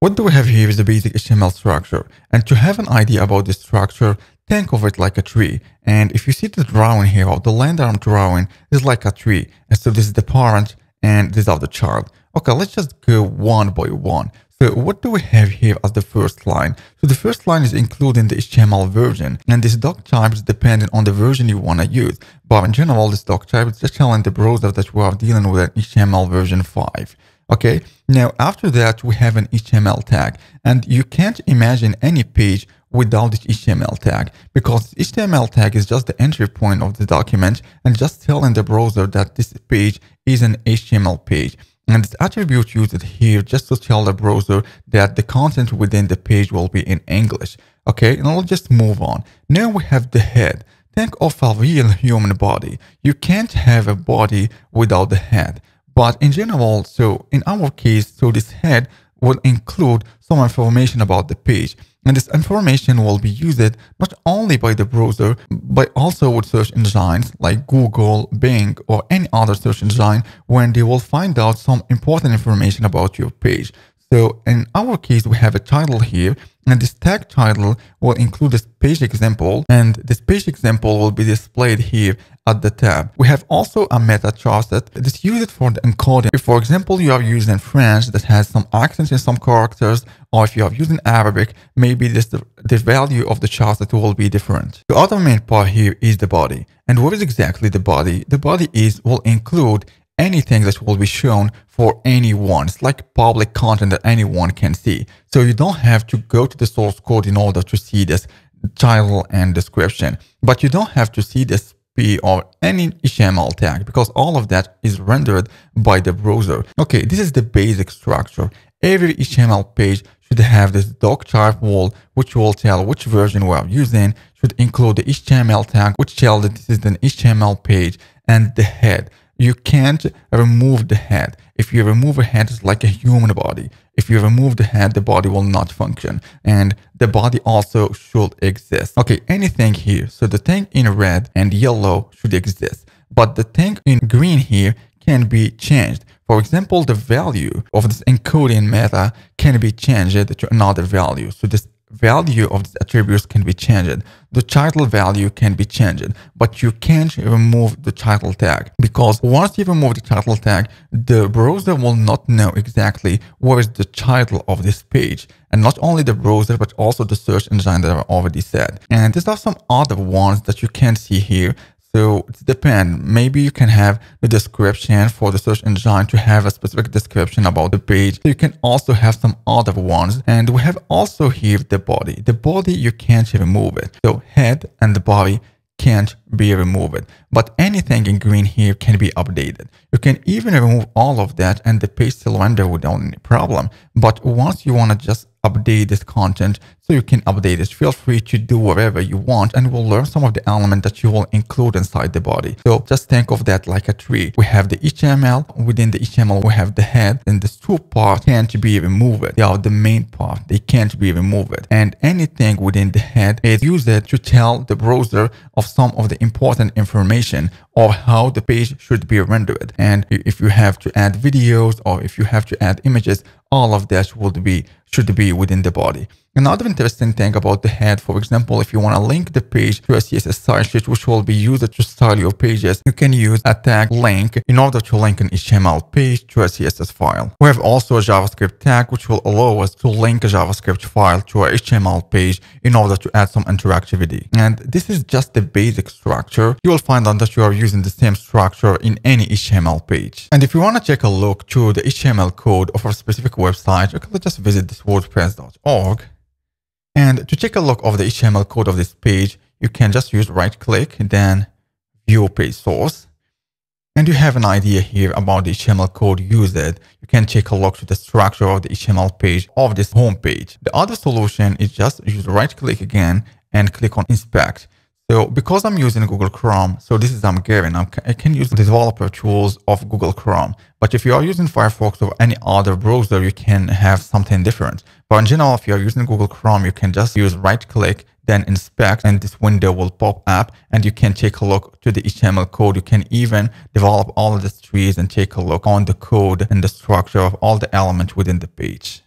What do we have here is the basic HTML structure. And to have an idea about this structure, think of it like a tree. And if you see the drawing here, the land arm drawing is like a tree. And so this is the parent and this is the child. Okay, let's just go one by one. So what do we have here as the first line? So the first line is including the HTML version. And this doc type is dependent on the version you want to use. But in general, this doc type is just telling the browser that we are dealing with an HTML version 5. Okay, now after that, we have an HTML tag and you can't imagine any page without the HTML tag because HTML tag is just the entry point of the document and just telling the browser that this page is an HTML page. And this attribute used here just to tell the browser that the content within the page will be in English. Okay, and I'll just move on. Now we have the head. Think of a real human body. You can't have a body without the head. But in general, so in our case, so this head will include some information about the page. And this information will be used not only by the browser, but also with search engines like Google, Bing, or any other search engine when they will find out some important information about your page. So in our case, we have a title here and this tag title will include this page example and this page example will be displayed here at the tab. We have also a meta charset that is used for the encoding. If for example, you are using French that has some accents in some characters or if you are using Arabic, maybe this, the, value of the charset will be different. The other main part here is the body. And what is exactly the body? The body is will include anything that will be shown for anyone. It's like public content that anyone can see. So you don't have to go to the source code in order to see this title and description, but you don't have to see this P or any HTML tag because all of that is rendered by the browser. Okay, this is the basic structure. Every HTML page should have this doc type wall, which will tell which version we are using, should include the HTML tag, which tells that this is an HTML page and the head. You can't remove the head. If you remove a head, it's like a human body. If you remove the head, the body will not function. And the body also should exist. Okay, anything here. So the thing in red and yellow should exist. But the thing in green here can be changed. For example, the value of this encoding meta can be changed to another value. So this value of these attributes can be changed. The title value can be changed, but you can't remove the title tag because once you remove the title tag, the browser will not know exactly what is the title of this page. And not only the browser, but also the search engine that I already said. And these are some other ones that you can see here. So it depends. Maybe you can have the description for the search engine to have a specific description about the page. You can also have some other ones. And we have also here the body. The body, you can't remove it. So head and the body can't be removed. But anything in green here can be updated. You can even remove all of that and the page still render without any problem. But once you want to just update this content. So you can update it. Feel free to do whatever you want and we'll learn some of the elements that you will include inside the body. So just think of that like a tree. We have the HTML. Within the HTML, we have the head and the two parts can't be removed. They are the main part. They can't be removed. And anything within the head is used to tell the browser of some of the important information or how the page should be rendered. And if you have to add videos or if you have to add images, all of that would be should be within the body. Another interesting thing about the head, for example, if you want to link the page to a CSS stylesheet, which will be used to style your pages, you can use a tag link in order to link an HTML page to a CSS file. We have also a JavaScript tag, which will allow us to link a JavaScript file to a HTML page in order to add some interactivity. And this is just the basic structure. You will find out that you are using the same structure in any HTML page. And if you want to take a look to the HTML code of a specific website, you can just visit the wordpress.org. And to take a look of the HTML code of this page, you can just use right click, then view page source. And you have an idea here about the HTML code used. You can take a look to the structure of the HTML page of this home page. The other solution is just use right click again and click on inspect. So because I'm using Google Chrome, so this is I'm i I can use the developer tools of Google Chrome. But if you are using Firefox or any other browser, you can have something different. But in general, if you are using Google Chrome, you can just use right click, then inspect, and this window will pop up and you can take a look to the HTML code. You can even develop all of the trees and take a look on the code and the structure of all the elements within the page.